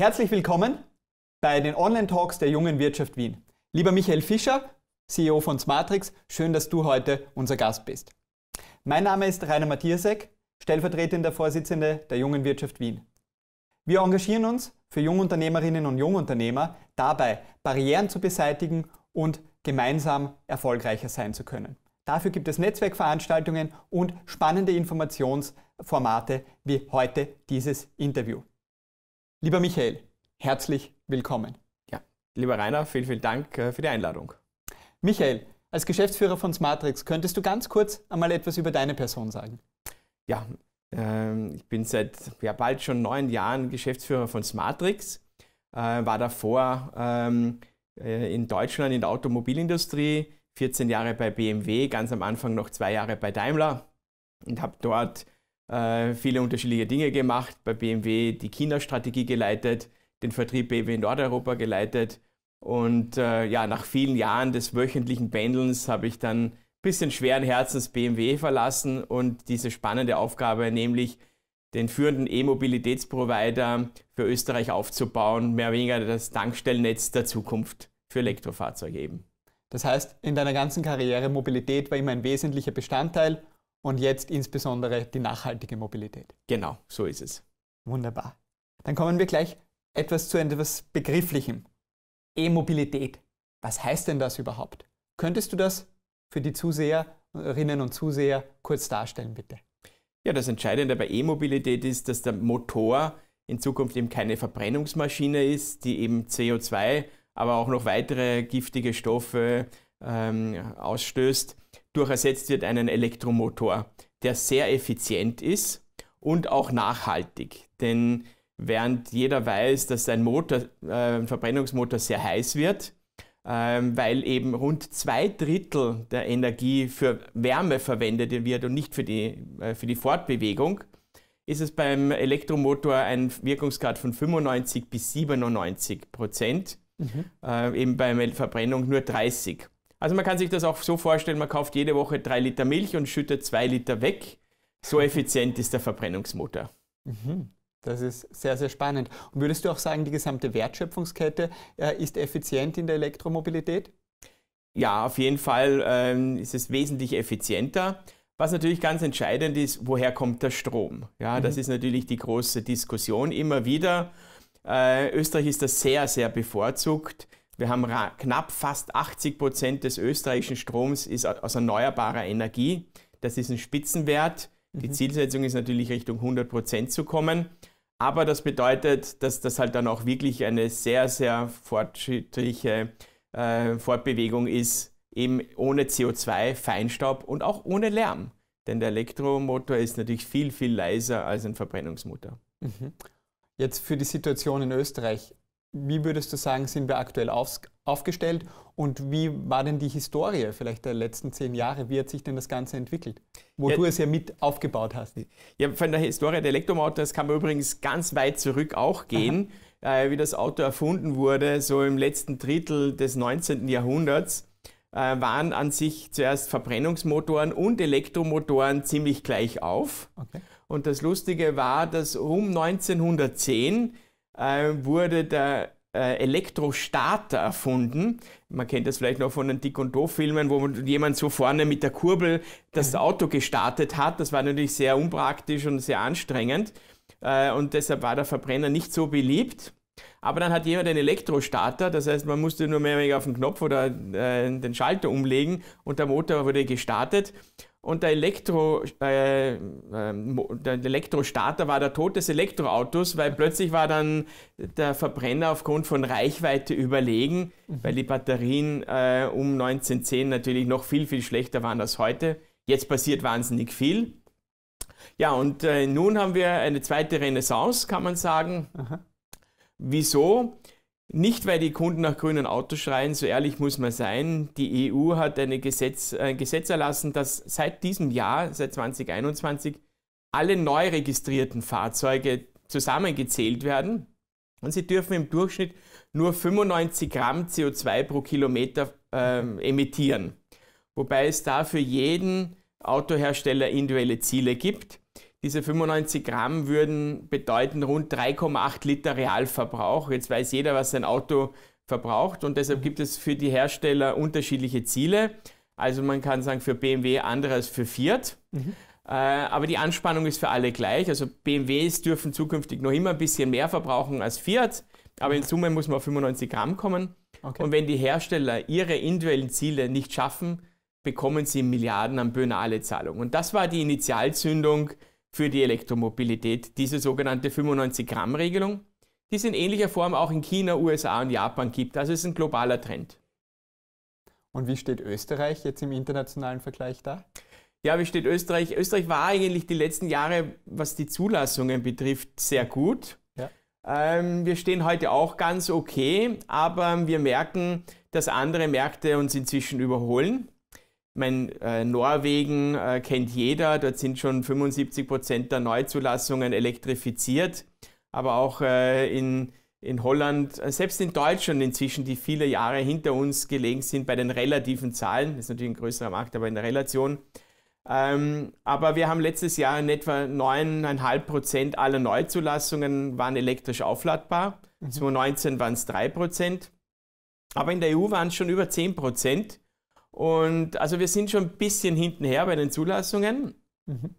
Herzlich willkommen bei den Online-Talks der jungen Wirtschaft Wien. Lieber Michael Fischer, CEO von Smartrix, schön, dass du heute unser Gast bist. Mein Name ist Rainer Matthiasek, stellvertretender Vorsitzender der jungen Wirtschaft Wien. Wir engagieren uns für Jungunternehmerinnen und Jungunternehmer dabei, Barrieren zu beseitigen und gemeinsam erfolgreicher sein zu können. Dafür gibt es Netzwerkveranstaltungen und spannende Informationsformate wie heute dieses Interview. Lieber Michael, herzlich willkommen. Ja, lieber Rainer, vielen, vielen Dank äh, für die Einladung. Michael, als Geschäftsführer von Smartrix, könntest du ganz kurz einmal etwas über deine Person sagen? Ja, ähm, ich bin seit ja, bald schon neun Jahren Geschäftsführer von Smartrix, äh, war davor ähm, äh, in Deutschland in der Automobilindustrie, 14 Jahre bei BMW, ganz am Anfang noch zwei Jahre bei Daimler und habe dort äh, viele unterschiedliche Dinge gemacht, bei BMW die China-Strategie geleitet, den Vertrieb BMW in Nordeuropa geleitet. Und äh, ja, nach vielen Jahren des wöchentlichen Pendelns habe ich dann ein bisschen schweren Herzens BMW verlassen und diese spannende Aufgabe, nämlich den führenden E-Mobilitätsprovider für Österreich aufzubauen, mehr oder weniger das Tankstellennetz der Zukunft für Elektrofahrzeuge eben. Das heißt, in deiner ganzen Karriere Mobilität war immer ein wesentlicher Bestandteil und jetzt insbesondere die nachhaltige Mobilität. Genau, so ist es. Wunderbar. Dann kommen wir gleich etwas zu etwas Begrifflichem. E-Mobilität. Was heißt denn das überhaupt? Könntest du das für die Zuseherinnen und Zuseher kurz darstellen, bitte? Ja, das Entscheidende bei E-Mobilität ist, dass der Motor in Zukunft eben keine Verbrennungsmaschine ist, die eben CO2, aber auch noch weitere giftige Stoffe ähm, ausstößt, durch ersetzt wird einen Elektromotor, der sehr effizient ist und auch nachhaltig. Denn während jeder weiß, dass ein, Motor, äh, Verbrennungsmotor sehr heiß wird, ähm, weil eben rund zwei Drittel der Energie für Wärme verwendet wird und nicht für die, äh, für die Fortbewegung, ist es beim Elektromotor ein Wirkungsgrad von 95 bis 97 Prozent, mhm. äh, eben bei Verbrennung nur 30. Also man kann sich das auch so vorstellen, man kauft jede Woche drei Liter Milch und schüttet zwei Liter weg. So effizient ist der Verbrennungsmotor. Mhm. Das ist sehr, sehr spannend. Und würdest du auch sagen, die gesamte Wertschöpfungskette äh, ist effizient in der Elektromobilität? Ja, auf jeden Fall ähm, ist es wesentlich effizienter. Was natürlich ganz entscheidend ist, woher kommt der Strom? Ja, mhm. das ist natürlich die große Diskussion immer wieder. Äh, Österreich ist das sehr, sehr bevorzugt. Wir haben knapp fast 80 Prozent des österreichischen Stroms ist aus erneuerbarer Energie. Das ist ein Spitzenwert. Die mhm. Zielsetzung ist natürlich Richtung 100 Prozent zu kommen. Aber das bedeutet, dass das halt dann auch wirklich eine sehr, sehr fortschrittliche äh, Fortbewegung ist, eben ohne CO2, Feinstaub und auch ohne Lärm. Denn der Elektromotor ist natürlich viel, viel leiser als ein Verbrennungsmotor. Mhm. Jetzt für die Situation in Österreich. Wie würdest du sagen, sind wir aktuell auf, aufgestellt und wie war denn die Historie vielleicht der letzten zehn Jahre? Wie hat sich denn das Ganze entwickelt? Wo ja, du es ja mit aufgebaut hast. Ja, von der Historie der Elektroautos kann man übrigens ganz weit zurück auch gehen, äh, wie das Auto erfunden wurde, so im letzten Drittel des 19. Jahrhunderts äh, waren an sich zuerst Verbrennungsmotoren und Elektromotoren ziemlich gleich auf. Okay. Und das Lustige war, dass um 1910 ähm, wurde der äh, Elektrostarter erfunden. Man kennt das vielleicht noch von den Dick und Doof-Filmen, wo jemand so vorne mit der Kurbel das Auto gestartet hat. Das war natürlich sehr unpraktisch und sehr anstrengend. Äh, und deshalb war der Verbrenner nicht so beliebt. Aber dann hat jemand einen Elektrostarter, das heißt, man musste nur mehr oder weniger auf den Knopf oder äh, den Schalter umlegen und der Motor wurde gestartet. Und der, Elektro, äh, äh, der Elektrostarter war der Tod des Elektroautos, weil plötzlich war dann der Verbrenner aufgrund von Reichweite überlegen, mhm. weil die Batterien äh, um 1910 natürlich noch viel, viel schlechter waren als heute. Jetzt passiert wahnsinnig viel. Ja, und äh, nun haben wir eine zweite Renaissance, kann man sagen. Aha. Wieso? Nicht, weil die Kunden nach grünen Autos schreien, so ehrlich muss man sein. Die EU hat Gesetz, ein Gesetz erlassen, dass seit diesem Jahr, seit 2021, alle neu registrierten Fahrzeuge zusammengezählt werden und sie dürfen im Durchschnitt nur 95 Gramm CO2 pro Kilometer äh, emittieren. Wobei es da für jeden Autohersteller individuelle Ziele gibt. Diese 95 Gramm würden bedeuten rund 3,8 Liter Realverbrauch. Jetzt weiß jeder, was sein Auto verbraucht und deshalb mhm. gibt es für die Hersteller unterschiedliche Ziele. Also man kann sagen, für BMW andere als für Fiat. Mhm. Äh, aber die Anspannung ist für alle gleich. Also BMWs dürfen zukünftig noch immer ein bisschen mehr verbrauchen als Fiat, aber in Summe muss man auf 95 Gramm kommen. Okay. Und wenn die Hersteller ihre individuellen Ziele nicht schaffen, bekommen sie Milliarden an Bönale Zahlungen. Und das war die Initialzündung für die Elektromobilität, diese sogenannte 95-Gramm-Regelung, die es in ähnlicher Form auch in China, USA und Japan gibt. Also es ist ein globaler Trend. Und wie steht Österreich jetzt im internationalen Vergleich da? Ja, wie steht Österreich? Österreich war eigentlich die letzten Jahre, was die Zulassungen betrifft, sehr gut. Ja. Ähm, wir stehen heute auch ganz okay, aber wir merken, dass andere Märkte uns inzwischen überholen mein, äh, Norwegen äh, kennt jeder, dort sind schon 75 Prozent der Neuzulassungen elektrifiziert, aber auch äh, in, in Holland, äh, selbst in Deutschland inzwischen, die viele Jahre hinter uns gelegen sind bei den relativen Zahlen, das ist natürlich ein größerer Markt, aber in der Relation. Ähm, aber wir haben letztes Jahr in etwa 9,5 Prozent aller Neuzulassungen waren elektrisch aufladbar, mhm. 2019 waren es 3 Prozent, aber in der EU waren es schon über 10 Prozent. Und also wir sind schon ein bisschen hintenher bei den Zulassungen. Mhm.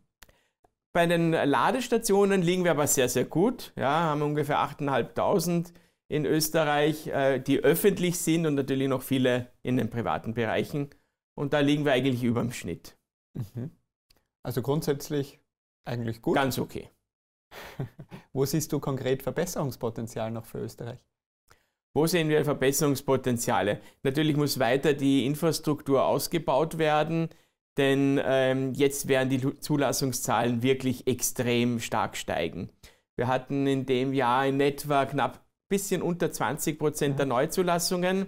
Bei den Ladestationen liegen wir aber sehr, sehr gut. Ja, haben ungefähr 8.500 in Österreich, äh, die öffentlich sind und natürlich noch viele in den privaten Bereichen. Und da liegen wir eigentlich über dem Schnitt. Mhm. Also grundsätzlich eigentlich gut. Ganz okay. Wo siehst du konkret Verbesserungspotenzial noch für Österreich? Wo sehen wir Verbesserungspotenziale? Natürlich muss weiter die Infrastruktur ausgebaut werden, denn ähm, jetzt werden die Zulassungszahlen wirklich extrem stark steigen. Wir hatten in dem Jahr in etwa knapp ein bisschen unter 20 Prozent der Neuzulassungen.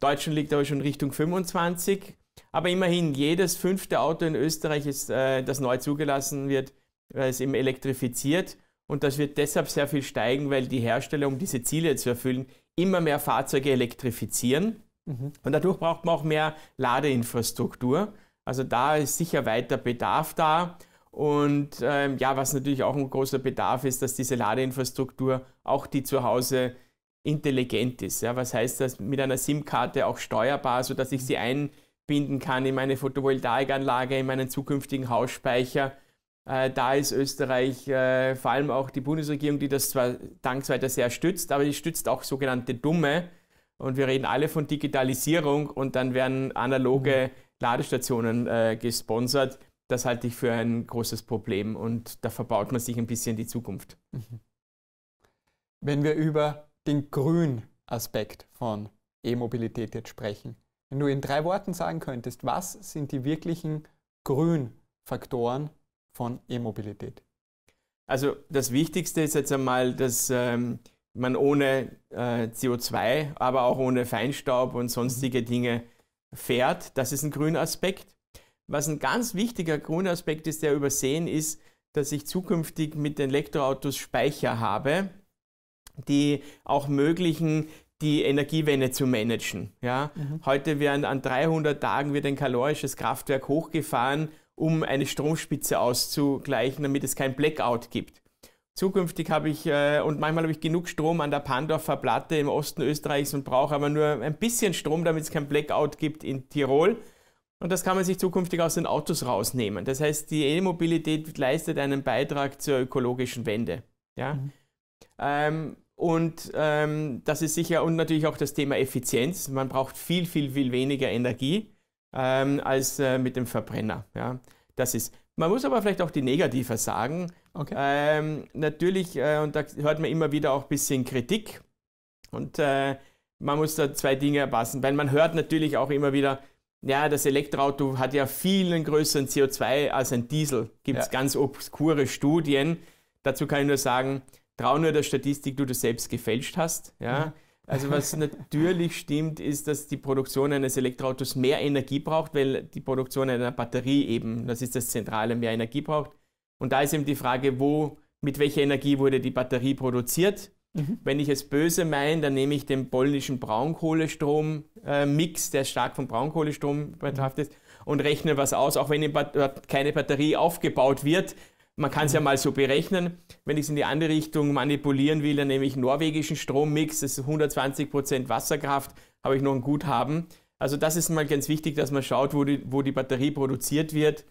Deutschland liegt aber schon Richtung 25. Aber immerhin, jedes fünfte Auto in Österreich, ist, äh, das neu zugelassen wird, äh, ist eben elektrifiziert. Und das wird deshalb sehr viel steigen, weil die Hersteller, um diese Ziele zu erfüllen, immer mehr Fahrzeuge elektrifizieren mhm. und dadurch braucht man auch mehr Ladeinfrastruktur. Also da ist sicher weiter Bedarf da. Und ähm, ja, was natürlich auch ein großer Bedarf ist, dass diese Ladeinfrastruktur, auch die zu Hause, intelligent ist. Ja, was heißt das? Mit einer SIM-Karte auch steuerbar, sodass ich sie einbinden kann in meine Photovoltaikanlage, in meinen zukünftigen Hausspeicher äh, da ist Österreich äh, vor allem auch die Bundesregierung, die das zwar dankenswerter sehr stützt, aber die stützt auch sogenannte Dumme. Und wir reden alle von Digitalisierung und dann werden analoge mhm. Ladestationen äh, gesponsert. Das halte ich für ein großes Problem und da verbaut man sich ein bisschen die Zukunft. Mhm. Wenn wir über den grünen Aspekt von E-Mobilität jetzt sprechen, wenn du in drei Worten sagen könntest, was sind die wirklichen grünen Faktoren von E-Mobilität? Also das Wichtigste ist jetzt einmal, dass ähm, man ohne äh, CO2, aber auch ohne Feinstaub und sonstige mhm. Dinge fährt. Das ist ein grüner Aspekt. Was ein ganz wichtiger grüner Aspekt ist, der übersehen ist, dass ich zukünftig mit den Elektroautos Speicher habe, die auch möglichen, die Energiewende zu managen. Ja? Mhm. Heute werden an 300 Tagen wird ein kalorisches Kraftwerk hochgefahren um eine Stromspitze auszugleichen, damit es kein Blackout gibt. Zukünftig habe ich, äh, und manchmal habe ich genug Strom an der Pandorfer Platte im Osten Österreichs und brauche aber nur ein bisschen Strom, damit es kein Blackout gibt in Tirol. Und das kann man sich zukünftig aus den Autos rausnehmen. Das heißt, die E-Mobilität leistet einen Beitrag zur ökologischen Wende. Ja? Mhm. Ähm, und ähm, das ist sicher, und natürlich auch das Thema Effizienz. Man braucht viel, viel, viel weniger Energie ähm, als äh, mit dem Verbrenner. Ja? Das ist. Man muss aber vielleicht auch die Negativer sagen. Okay. Ähm, natürlich, äh, und da hört man immer wieder auch ein bisschen Kritik. Und äh, man muss da zwei Dinge erpassen, weil man hört natürlich auch immer wieder, ja, das Elektroauto hat ja viel einen größeren CO2 als ein Diesel. Gibt es ja. ganz obskure Studien. Dazu kann ich nur sagen, trau nur der Statistik, du das selbst gefälscht hast. Ja. Mhm. Also was natürlich stimmt, ist, dass die Produktion eines Elektroautos mehr Energie braucht, weil die Produktion einer Batterie eben, das ist das Zentrale, mehr Energie braucht. Und da ist eben die Frage, wo, mit welcher Energie wurde die Batterie produziert? Mhm. Wenn ich es böse meine, dann nehme ich den polnischen Braunkohlestrom-Mix, äh, der stark von Braunkohlestrom betrachtet ist, und rechne was aus, auch wenn keine Batterie aufgebaut wird, man kann es ja mhm. mal so berechnen, wenn ich es in die andere Richtung manipulieren will, dann nehme ich norwegischen Strommix, das ist 120% Prozent Wasserkraft, habe ich noch ein Guthaben. Also das ist mal ganz wichtig, dass man schaut, wo die, wo die Batterie produziert wird.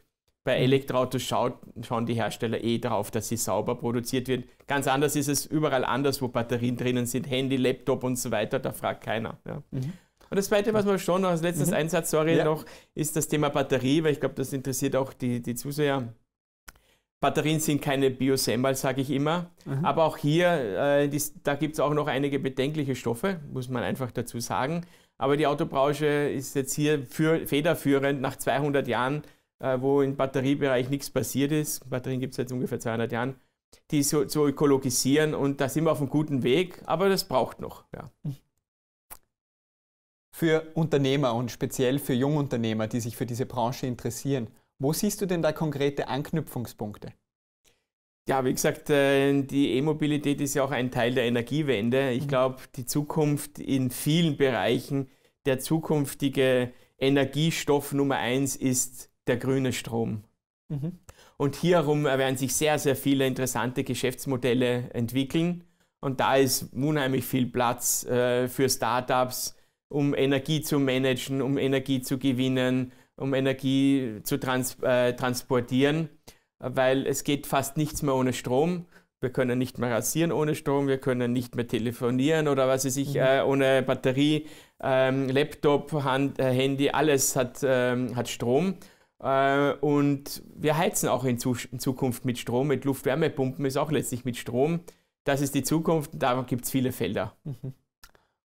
Bei mhm. Elektroautos schaut, schauen die Hersteller eh drauf, dass sie sauber produziert wird. Ganz anders ist es überall anders, wo Batterien drinnen sind, Handy, Laptop und so weiter, da fragt keiner. Ja. Mhm. Und das Zweite, was wir schon noch als letztes mhm. Einsatz, sorry, ja. noch, ist das Thema Batterie, weil ich glaube, das interessiert auch die, die Zuseher Batterien sind keine Biosemmal, sage ich immer. Mhm. Aber auch hier, äh, dies, da gibt es auch noch einige bedenkliche Stoffe, muss man einfach dazu sagen. Aber die Autobranche ist jetzt hier für, federführend nach 200 Jahren, äh, wo im Batteriebereich nichts passiert ist. Batterien gibt es jetzt ungefähr 200 Jahren, die so, zu ökologisieren. Und da sind wir auf einem guten Weg, aber das braucht noch. Ja. Für Unternehmer und speziell für Jungunternehmer, die sich für diese Branche interessieren, wo siehst du denn da konkrete Anknüpfungspunkte? Ja, wie gesagt, äh, die E-Mobilität ist ja auch ein Teil der Energiewende. Ich mhm. glaube, die Zukunft in vielen Bereichen, der zukünftige Energiestoff Nummer eins ist der grüne Strom. Mhm. Und hierum äh, werden sich sehr, sehr viele interessante Geschäftsmodelle entwickeln. Und da ist unheimlich viel Platz äh, für Startups, um Energie zu managen, um Energie zu gewinnen, um Energie zu trans äh, transportieren, weil es geht fast nichts mehr ohne Strom. Wir können nicht mehr rasieren ohne Strom, wir können nicht mehr telefonieren oder was weiß ich, mhm. äh, ohne Batterie, ähm, Laptop, Hand, äh, Handy, alles hat, ähm, hat Strom. Äh, und wir heizen auch in, Zus in Zukunft mit Strom, mit Luftwärmepumpen ist auch letztlich mit Strom. Das ist die Zukunft, davon gibt es viele Felder. Mhm.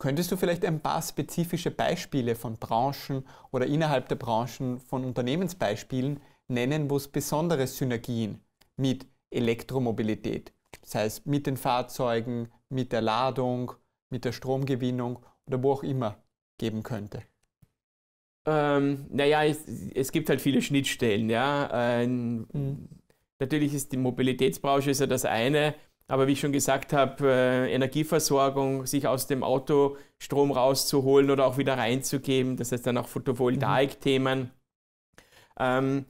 Könntest du vielleicht ein paar spezifische Beispiele von Branchen oder innerhalb der Branchen von Unternehmensbeispielen nennen, wo es besondere Synergien mit Elektromobilität, sei es mit den Fahrzeugen, mit der Ladung, mit der Stromgewinnung oder wo auch immer geben könnte? Ähm, naja, es, es, gibt halt viele Schnittstellen. Ja? Ähm, mhm. Natürlich ist die Mobilitätsbranche ist ja das eine, aber wie ich schon gesagt habe, äh, Energieversorgung, sich aus dem Auto Strom rauszuholen oder auch wieder reinzugeben, das heißt dann auch Photovoltaik-Themen. Ähm,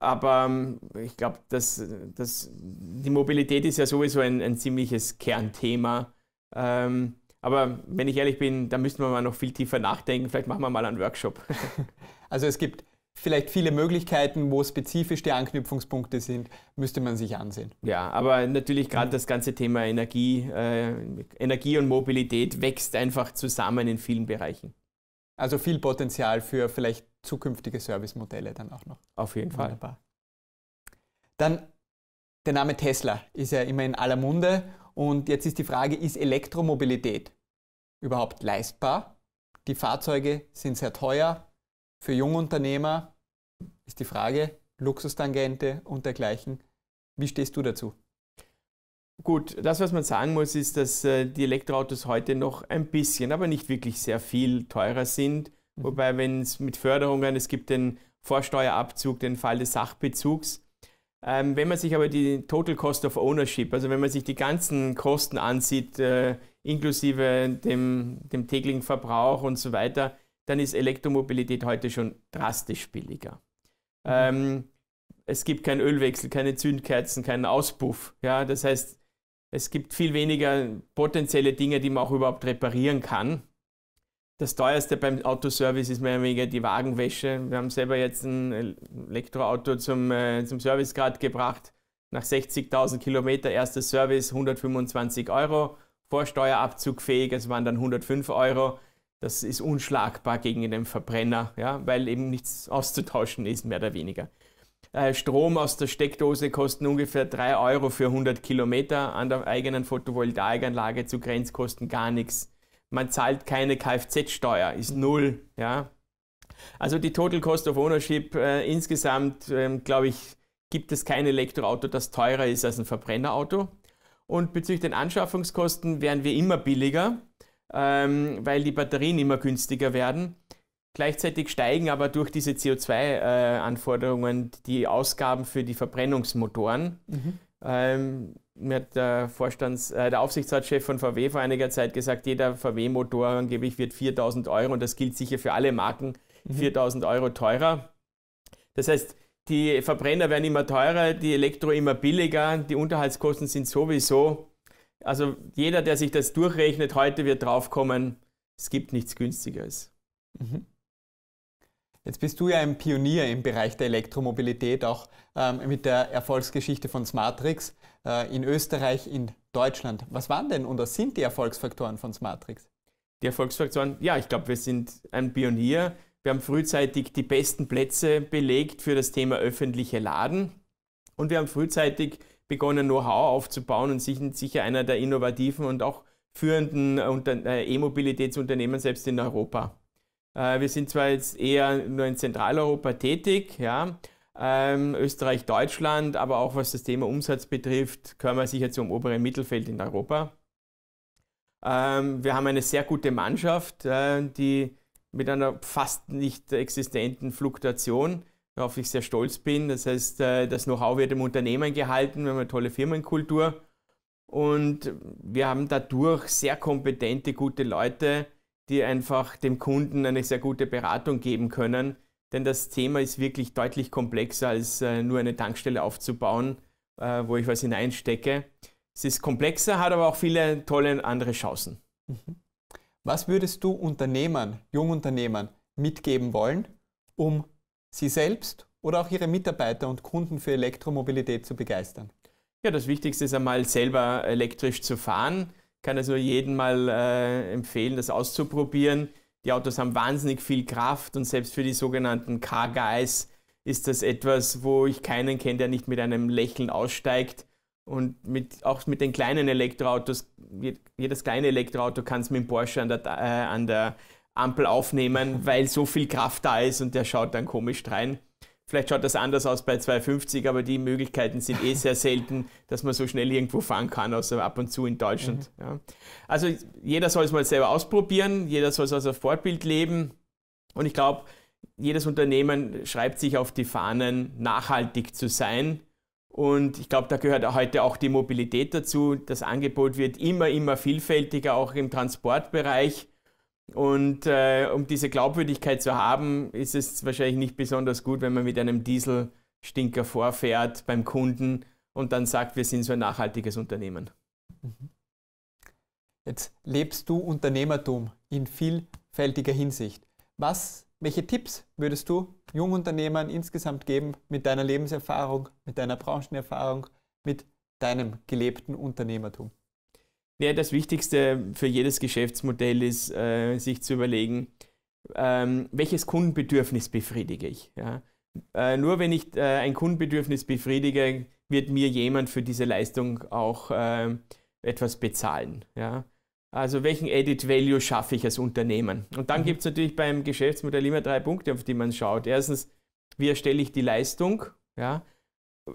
aber ähm, ich glaube, dass, dass die Mobilität ist ja sowieso ein, ein ziemliches Kernthema. Ähm, aber wenn ich ehrlich bin, da müssten wir mal noch viel tiefer nachdenken. Vielleicht machen wir mal einen Workshop. Also es gibt vielleicht viele Möglichkeiten, wo spezifisch die Anknüpfungspunkte sind, müsste man sich ansehen. Ja, aber natürlich gerade das ganze Thema Energie, äh, Energie und Mobilität wächst einfach zusammen in vielen Bereichen. Also viel Potenzial für vielleicht zukünftige Servicemodelle dann auch noch. Auf jeden Fall. Dann der Name Tesla ist ja immer in aller Munde und jetzt ist die Frage, ist Elektromobilität überhaupt leistbar? Die Fahrzeuge sind sehr teuer, für Jungunternehmer ist die Frage Luxustangente und dergleichen. Wie stehst du dazu? Gut, das, was man sagen muss, ist, dass äh, die Elektroautos heute noch ein bisschen, aber nicht wirklich sehr viel teurer sind. Mhm. Wobei, wenn es mit Förderungen, es gibt den Vorsteuerabzug, den Fall des Sachbezugs. Ähm, wenn man sich aber die Total Cost of Ownership, also wenn man sich die ganzen Kosten ansieht, äh, inklusive dem, dem täglichen Verbrauch und so weiter, dann ist Elektromobilität heute schon drastisch billiger. Mhm. Ähm, es gibt keinen Ölwechsel, keine Zündkerzen, keinen Auspuff. Ja, das heißt, es gibt viel weniger potenzielle Dinge, die man auch überhaupt reparieren kann. Das teuerste beim Autoservice ist mehr oder weniger die Wagenwäsche. Wir haben selber jetzt ein Elektroauto zum, äh, zum Servicegrad gebracht. Nach 60.000 Kilometer erster Service 125 Euro, Vorsteuerabzug fähig, es waren dann 105 Euro. Das ist unschlagbar gegen einen Verbrenner, ja, weil eben nichts auszutauschen ist, mehr oder weniger. Äh, Strom aus der Steckdose kostet ungefähr 3 Euro für 100 Kilometer. An der eigenen Photovoltaikanlage zu Grenzkosten gar nichts. Man zahlt keine Kfz-Steuer, ist null. Ja. Also die Total Cost of Ownership äh, insgesamt, äh, glaube ich, gibt es kein Elektroauto, das teurer ist als ein Verbrennerauto. Und bezüglich den Anschaffungskosten wären wir immer billiger ähm, weil die Batterien immer günstiger werden. Gleichzeitig steigen aber durch diese CO2-Anforderungen äh, die Ausgaben für die Verbrennungsmotoren. Mhm. Ähm, mir hat der, Vorstands-, äh, der Aufsichtsratschef von VW vor einiger Zeit gesagt, jeder VW-Motor angeblich wird 4000 Euro und das gilt sicher für alle Marken, mhm. 4000 Euro teurer. Das heißt, die Verbrenner werden immer teurer, die Elektro immer billiger, die Unterhaltskosten sind sowieso also jeder, der sich das durchrechnet, heute wird draufkommen, es gibt nichts Günstigeres. Mhm. Jetzt bist du ja ein Pionier im Bereich der Elektromobilität, auch ähm, mit der Erfolgsgeschichte von Smartrix äh, in Österreich, in Deutschland. Was waren denn oder sind die Erfolgsfaktoren von Smartrix? Die Erfolgsfaktoren, ja, ich glaube, wir sind ein Pionier. Wir haben frühzeitig die besten Plätze belegt für das Thema öffentliche Laden und wir haben frühzeitig begonnen, Know-how aufzubauen und sich, sicher einer der innovativen und auch führenden äh, äh, E-Mobilitätsunternehmen selbst in Europa. Äh, wir sind zwar jetzt eher nur in Zentraleuropa tätig, ja, ähm, Österreich, Deutschland, aber auch was das Thema Umsatz betrifft, können wir sicher zum oberen Mittelfeld in Europa. Ähm, wir haben eine sehr gute Mannschaft, die mit einer fast nicht existenten Fluktuation worauf ich sehr stolz bin. Das heißt, äh, das Know-how wird im Unternehmen gehalten, wir haben eine tolle Firmenkultur und wir haben dadurch sehr kompetente, gute Leute, die einfach dem Kunden eine sehr gute Beratung geben können. Denn das Thema ist wirklich deutlich komplexer, als äh, nur eine Tankstelle aufzubauen, äh, wo ich was hineinstecke. Es ist komplexer, hat aber auch viele tolle andere Chancen. Mhm. Was würdest du Unternehmern, Jungunternehmern mitgeben wollen, um Sie selbst oder auch Ihre Mitarbeiter und Kunden für Elektromobilität zu begeistern? Ja, das Wichtigste ist einmal selber elektrisch zu fahren. Ich kann also jedem mal äh, empfehlen, das auszuprobieren. Die Autos haben wahnsinnig viel Kraft und selbst für die sogenannten Car Guys ist das etwas, wo ich keinen kenne, der nicht mit einem Lächeln aussteigt. Und mit, auch mit den kleinen Elektroautos, jedes kleine Elektroauto kann es mit dem Porsche an der, äh, an der Ampel aufnehmen, weil so viel Kraft da ist und der schaut dann komisch rein. Vielleicht schaut das anders aus bei 250, aber die Möglichkeiten sind eh sehr selten, dass man so schnell irgendwo fahren kann, außer ab und zu in Deutschland. Mhm. Ja. Also jeder soll es mal selber ausprobieren, jeder soll es als Vorbild leben. Und ich glaube, jedes Unternehmen schreibt sich auf die Fahnen, nachhaltig zu sein. Und ich glaube, da gehört heute auch die Mobilität dazu. Das Angebot wird immer, immer vielfältiger, auch im Transportbereich. Und äh, um diese Glaubwürdigkeit zu haben, ist es wahrscheinlich nicht besonders gut, wenn man mit einem Dieselstinker vorfährt beim Kunden und dann sagt, wir sind so ein nachhaltiges Unternehmen. Mhm. Jetzt lebst du Unternehmertum in vielfältiger Hinsicht. Was, welche Tipps würdest du Jungunternehmern insgesamt geben mit deiner Lebenserfahrung, mit deiner Branchenerfahrung, mit deinem gelebten Unternehmertum? Ja, das Wichtigste für jedes Geschäftsmodell ist, äh, sich zu überlegen, ähm, welches Kundenbedürfnis befriedige ich. Ja? Äh, nur wenn ich äh, ein Kundenbedürfnis befriedige, wird mir jemand für diese Leistung auch ähm, etwas bezahlen. Ja? Also welchen Edit Value schaffe ich als Unternehmen? Und dann mhm. gibt es natürlich beim Geschäftsmodell immer drei Punkte, auf die man schaut. Erstens, wie erstelle ich die Leistung? Ja?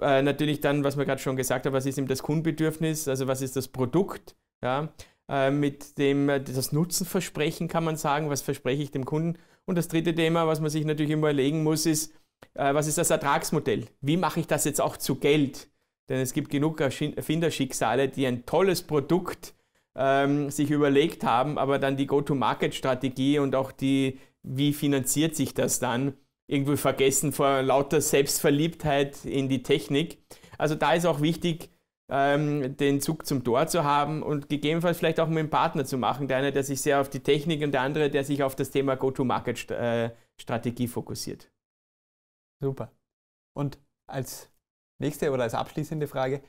Äh, natürlich dann, was wir gerade schon gesagt haben, was ist eben das Kundenbedürfnis, also was ist das Produkt? Ja? Äh, mit dem äh, das Nutzenversprechen kann man sagen, was verspreche ich dem Kunden. Und das dritte Thema, was man sich natürlich immer überlegen muss, ist, äh, was ist das Ertragsmodell? Wie mache ich das jetzt auch zu Geld? Denn es gibt genug Erfinderschicksale, die ein tolles Produkt ähm, sich überlegt haben, aber dann die Go-to-Market-Strategie und auch die, wie finanziert sich das dann, irgendwie vergessen vor lauter Selbstverliebtheit in die Technik. Also da ist auch wichtig, ähm, den Zug zum Tor zu haben und gegebenenfalls vielleicht auch mit einem Partner zu machen. Der eine, der sich sehr auf die Technik und der andere, der sich auf das Thema Go-to-Market-Strategie äh, fokussiert. Super. Und als nächste oder als abschließende Frage,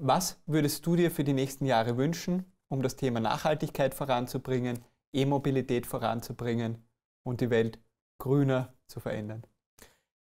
was würdest du dir für die nächsten Jahre wünschen, um das Thema Nachhaltigkeit voranzubringen, E-Mobilität voranzubringen und die Welt grüner zu verändern?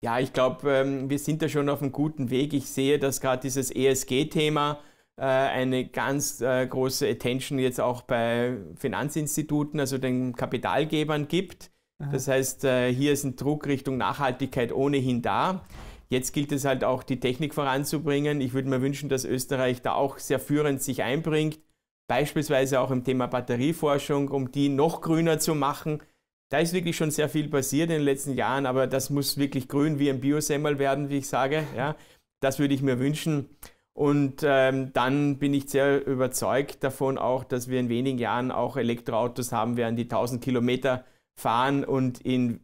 Ja, ich glaube, ähm, wir sind da schon auf einem guten Weg. Ich sehe, dass gerade dieses ESG-Thema äh, eine ganz äh, große Attention jetzt auch bei Finanzinstituten, also den Kapitalgebern gibt. Aha. Das heißt, äh, hier ist ein Druck Richtung Nachhaltigkeit ohnehin da. Jetzt gilt es halt auch, die Technik voranzubringen. Ich würde mir wünschen, dass Österreich da auch sehr führend sich einbringt, beispielsweise auch im Thema Batterieforschung, um die noch grüner zu machen. Da ist wirklich schon sehr viel passiert in den letzten Jahren, aber das muss wirklich grün wie ein Biosemmel werden, wie ich sage. Ja, das würde ich mir wünschen. Und ähm, dann bin ich sehr überzeugt davon auch, dass wir in wenigen Jahren auch Elektroautos haben werden, die 1000 Kilometer fahren und in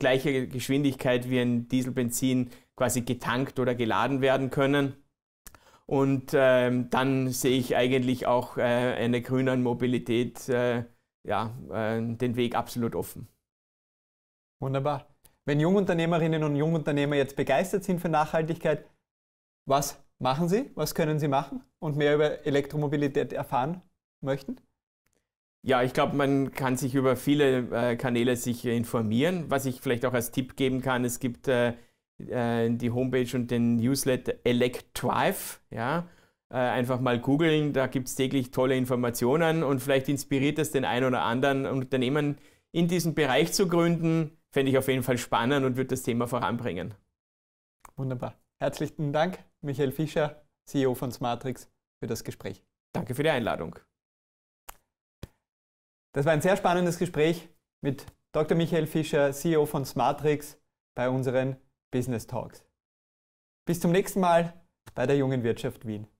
gleicher Geschwindigkeit wie ein Dieselbenzin quasi getankt oder geladen werden können. Und ähm, dann sehe ich eigentlich auch äh, eine grüne Mobilität äh, ja, äh, den Weg absolut offen. Wunderbar. Wenn Jungunternehmerinnen und Jungunternehmer jetzt begeistert sind für Nachhaltigkeit, was machen sie? Was können sie machen und mehr über Elektromobilität erfahren möchten? Ja, ich glaube, man kann sich über viele äh, Kanäle sich informieren. Was ich vielleicht auch als Tipp geben kann, es gibt äh, die Homepage und den Newsletter Electrive, ja, äh, einfach mal googeln, da gibt es täglich tolle Informationen und vielleicht inspiriert es den einen oder anderen Unternehmen in diesem Bereich zu gründen. Fände ich auf jeden Fall spannend und würde das Thema voranbringen. Wunderbar. Herzlichen Dank, Michael Fischer, CEO von Smartrix, für das Gespräch. Danke für die Einladung. Das war ein sehr spannendes Gespräch mit Dr. Michael Fischer, CEO von Smartrix, bei unseren Business Talks. Bis zum nächsten Mal bei der jungen Wirtschaft Wien.